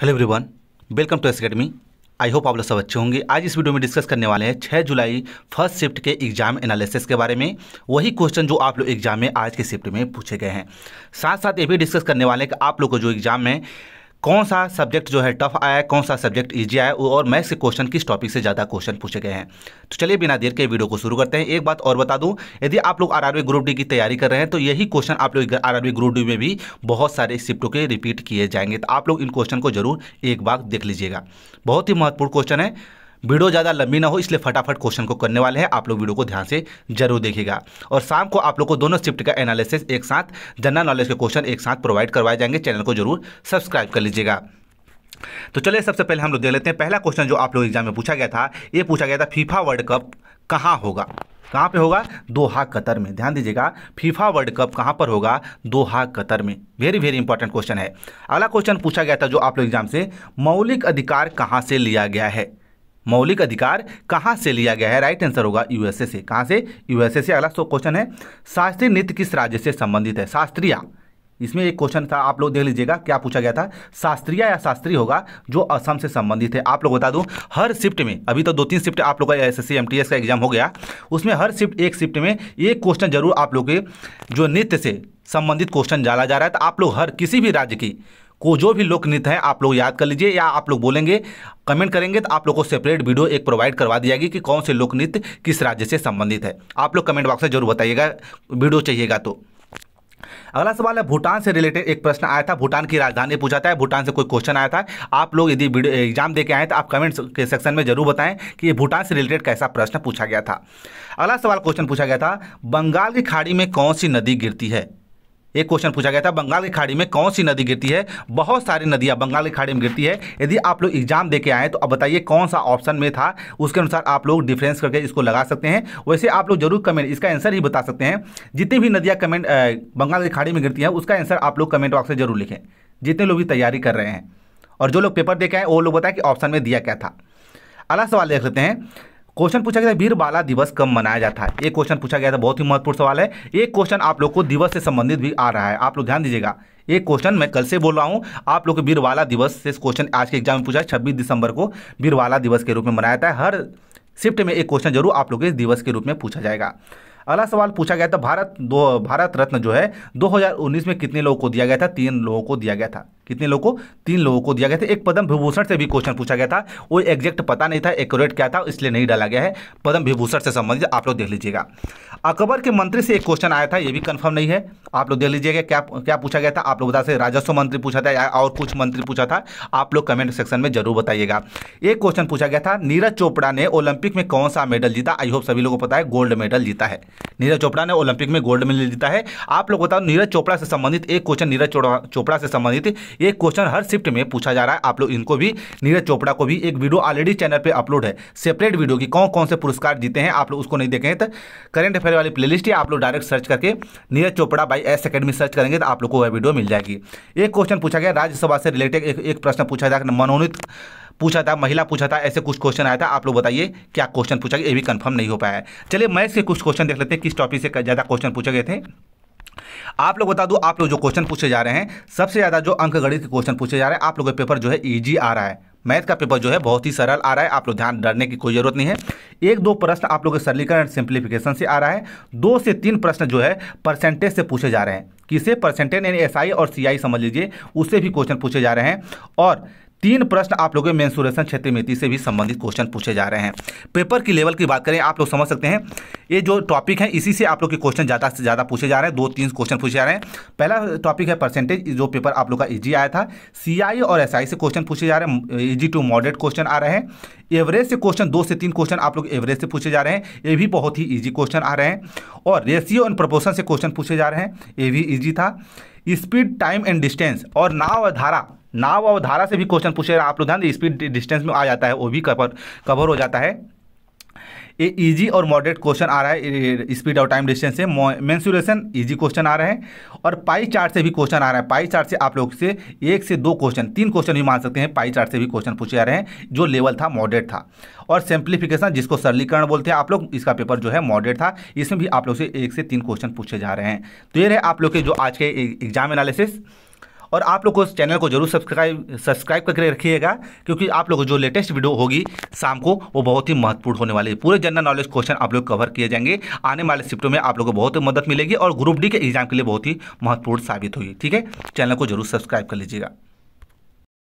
hello everyone welcome to S academy I hope आप लोग सब अच्छे होंगे आज इस वीडियो में डिस्कस करने वाले हैं 6 जुलाई फर्स्ट शिफ्ट के एग्जाम एनालिसिस के बारे में वही क्वेश्चन जो आप लोग एग्जाम में आज के शिफ्ट में पूछे गए हैं साथ साथ ये भी डिस्कस करने वाले हैं कि आप लोग को जो एग्जाम में कौन सा सब्जेक्ट जो है टफ आया कौन सा सब्जेक्ट ईजी आया और मैथ्स के क्वेश्चन किस टॉपिक से ज़्यादा क्वेश्चन पूछे गए हैं तो चलिए बिना देर के वीडियो को शुरू करते हैं एक बात और बता दूं यदि आप लोग आर ग्रुप डी की तैयारी कर रहे हैं तो यही क्वेश्चन आप लोग आर ग्रुप डी में भी बहुत सारे शिफ्टों के रिपीट किए जाएंगे तो आप लोग इन क्वेश्चन को जरूर एक बार देख लीजिएगा बहुत ही महत्वपूर्ण क्वेश्चन है वीडियो ज़्यादा लंबी ना हो इसलिए फटाफट क्वेश्चन को करने वाले हैं आप लोग वीडियो को ध्यान से जरूर देखेगा और शाम को आप लोग को दोनों शिफ्ट का एनालिसिस एक साथ जनरल नॉलेज के क्वेश्चन एक साथ प्रोवाइड करवाए जाएंगे चैनल को जरूर सब्सक्राइब कर लीजिएगा तो चलिए सबसे पहले हम लोग देख लेते हैं पहला क्वेश्चन जो आप लोग एग्जाम में पूछा गया था ये पूछा गया था फीफा वर्ल्ड कप कहाँ होगा कहाँ पे होगा दोहा कतर में ध्यान दीजिएगा फीफा वर्ल्ड कप कहाँ पर होगा दोहा कतर में वेरी वेरी इंपॉर्टेंट क्वेश्चन है अगला क्वेश्चन पूछा गया था जो आप लोग एग्जाम से मौलिक अधिकार कहाँ से लिया गया है मौलिक अधिकार कहाँ से लिया गया है राइट आंसर होगा यूएसए से कहाँ से यूएसए से अगला सो क्वेश्चन है शास्त्रीय नृत्य किस राज्य से संबंधित है शास्त्रीय इसमें एक क्वेश्चन था आप लोग देख लीजिएगा क्या पूछा गया था शास्त्रीय या शास्त्रीय होगा जो असम से संबंधित है आप लोग बता दूं हर शिफ्ट में अभी तो दो तीन शिफ्ट आप लोग का एस एस का एग्जाम हो गया उसमें हर शिफ्ट एक शिफ्ट में एक क्वेश्चन जरूर आप लोग के जो नृत्य से संबंधित क्वेश्चन डाला जा रहा है तो आप लोग हर किसी भी राज्य की को जो भी लोक नृत्य हैं आप लोग याद कर लीजिए या आप लोग बोलेंगे कमेंट करेंगे तो आप लोग को सेपरेट वीडियो एक प्रोवाइड करवा दी जाएगी कि कौन से लोक नृत्य किस राज्य से संबंधित है आप लोग कमेंट बॉक्स में जरूर बताइएगा वीडियो चाहिएगा तो अगला सवाल है भूटान से रिलेटेड एक प्रश्न आया था भूटान की राजधानी पूछा था भूटान से कोई क्वेश्चन आया था आप लोग यदि एग्जाम देके आए तो आप कमेंट्स के सेक्शन में जरूर बताएं कि ये भूटान से रिलेटेड कैसा प्रश्न पूछा गया था अगला सवाल क्वेश्चन पूछा गया था बंगाल की खाड़ी में कौन सी नदी गिरती है एक क्वेश्चन पूछा गया था बंगाल की खाड़ी में कौन सी नदी गिरती है बहुत सारी नदियाँ बंगाल की खाड़ी में गिरती है यदि आप लोग एग्जाम दे के आए तो अब बताइए कौन सा ऑप्शन में था उसके अनुसार आप लोग डिफरेंस करके इसको लगा सकते हैं वैसे आप लोग जरूर कमेंट इसका आंसर ही बता सकते हैं जितनी भी नदियाँ कमेंट बंगाल की खाड़ी में गिरती हैं उसका आंसर आप लोग कमेंट बॉक्स से जरूर लिखें जितने लोग भी तैयारी कर रहे हैं और जो लोग पेपर देखे आए वो लोग बताएं कि ऑप्शन में दिया क्या था अगला सवाल देख लेते हैं क्वेश्चन पूछा गया था वीर बाला दिवस कब मनाया जाता है एक क्वेश्चन पूछा गया था बहुत ही महत्वपूर्ण सवाल है एक क्वेश्चन आप लोग को दिवस से संबंधित भी आ रहा है आप लोग ध्यान दीजिएगा एक क्वेश्चन मैं कल से बोल रहा हूँ आप लोग बीरवाला दिवस से क्वेश्चन आज के एग्जाम में पूछा है छब्बीस दिसंबर को बीरवाला दिवस के रूप में मनाया जाता है हर शिफ्ट में एक क्वेश्चन जरूर आप लोग इस दिवस के रूप में पूछा जाएगा अगला सवाल पूछा गया था भारत दो भारत रत्न जो है 2019 में कितने लोगों को दिया गया था तीन लोगों को दिया गया था कितने लोगों को तीन लोगों को दिया गया था एक पदम विभूषण से भी क्वेश्चन पूछा गया था वो एग्जैक्ट पता नहीं था एक्यूरेट क्या था इसलिए नहीं डाला गया है पदम विभूषण से संबंधित आप लोग देख लीजिएगा अकबर के मंत्री से एक क्वेश्चन आया था ये भी कंफर्म नहीं है आप लोग देख लीजिएगा क्या क्या पूछा गया था आप लोग बता सकते राजस्व मंत्री पूछा था या और कुछ मंत्री पूछा था आप लोग कमेंट सेक्शन में जरूर बताइएगा एक क्वेश्चन पूछा गया था नीरज चोपड़ा ने ओलंपिक में कौन सा मेडल जीता आई होप सभी लोगों को पता है गोल्ड मेडल जीता है नीरज चोपड़ा ने ओलंपिक में गोल्ड मेडल जीता है आप लोग बताओ नीरज चोपड़ा से संबंधित एक क्वेश्चन नीरज चोपड़ा से संबंधित ये क्वेश्चन हर शिफ्ट में पूछा जा रहा है आप लोग इनको भी नीरज चोपड़ा को भी एक वीडियो ऑलरेडी चैनल पर अपलोड है सेपरेट वीडियो की कौन कौन से पुरस्कार जीते हैं आप लोग उसको नहीं देखें तो करेंट अफेयर वाली प्लेलिस्ट आप लोग डायरेक्ट सर्च करके Neeraj Chopra by S academy search करेंगे तो आप लोग को वह वीडियो मिल जाएगी एक क्वेश्चन पूछा गया राज्यसभा से रिलेटेड एक, एक प्रश्न पूछा था मनोनीत पूछा था महिला पूछा था ऐसे कुछ क्वेश्चन आया था आप लोग बताइए क्या क्वेश्चन पूछा गया ये भी कंफर्म नहीं हो पाया है चलिए मैथ्स के कुछ क्वेश्चन देख लेते हैं किस टॉपिक से ज़्यादा क्वेश्चन पूछे गए थे आप लोग बता दो आप लोग जो क्वेश्चन पूछे जा रहे हैं सबसे ज़्यादा जो अंक गणित के क्वेश्चन पूछे जा रहे हैं आप लोगों का पेपर जो है ईजी आ रहा है मैथ का पेपर जो है बहुत ही सरल आ रहा है आप लोग ध्यान डरने की कोई जरूरत नहीं है एक दो प्रश्न आप लोग के सरलीकरण सिंप्लीफिकेशन से आ रहा है दो से तीन प्रश्न जो है परसेंटेज से पूछे जा रहे हैं किसे परसेंटेज यानी एस और सी समझ लीजिए उससे भी क्वेश्चन पूछे जा रहे हैं और तीन प्रश्न आप लोगों के मेन्सुरेशन क्षेत्रमिति से भी संबंधित क्वेश्चन पूछे जा रहे हैं पेपर की लेवल की बात करें आप लोग समझ सकते हैं ये जो टॉपिक है इसी से आप लोग के क्वेश्चन ज़्यादा से ज़्यादा पूछे जा रहे हैं दो तीन क्वेश्चन पूछे जा रहे हैं पहला टॉपिक है परसेंटेज जो पेपर आप लोग का ईजी आया था सी और एस से क्वेश्चन पूछे जा रहे हैं ईजी टू मॉडरेट क्वेश्चन आ रहे हैं एवरेज से क्वेश्चन दो से तीन क्वेश्चन आप लोग एवरेज से पूछे जा रहे हैं ये भी बहुत ही ईजी क्वेश्चन आ रहे हैं और रेशियो एंड प्रपोशन से क्वेश्चन पूछे जा रहे हैं ये भी ईजी था स्पीड टाइम एंड डिस्टेंस और नाव और धारा नाव और धारा से भी क्वेश्चन पूछे आप लोग ध्यान स्पीड डिस्टेंस में आ जाता है वो भी कवर कवर हो जाता है ये इजी और मॉडरेट क्वेश्चन आ रहा है स्पीड और टाइम डिस्टेंस से मेंसुरेशन इजी क्वेश्चन आ रहे हैं और पाई चार्ट से भी क्वेश्चन आ रहा है पाई चार्ट से आप लोग से एक से दो क्वेश्चन तीन क्वेश्चन भी मान सकते हैं पाई चार्ट से भी क्वेश्चन पूछे जा रहे हैं जो लेवल था मॉडरेट था और सिंप्लीफिकेशन जिसको सरलीकरण बोलते हैं आप लोग इसका पेपर जो है मॉडरेट था इसमें भी आप लोग से एक से तीन क्वेश्चन पूछे जा रहे हैं तो ये रहे आप लोग के जो आज के एग्जाम एनालिसिस और आप लोग को इस चैनल को जरूर सब्सक्राइब सब्सक्राइब करके रखिएगा क्योंकि आप लोगों को जो लेटेस्ट वीडियो होगी शाम को वो बहुत ही महत्वपूर्ण होने वाली है पूरे जनरल नॉलेज क्वेश्चन आप लोग कवर किए जाएंगे आने वाले शिफ्टों में आप लोगों को बहुत मदद मिलेगी और ग्रुप डी के एग्जाम के लिए बहुत ही महत्वपूर्ण साबित होगी ठीक है चैनल को जरूर सब्सक्राइब कर लीजिएगा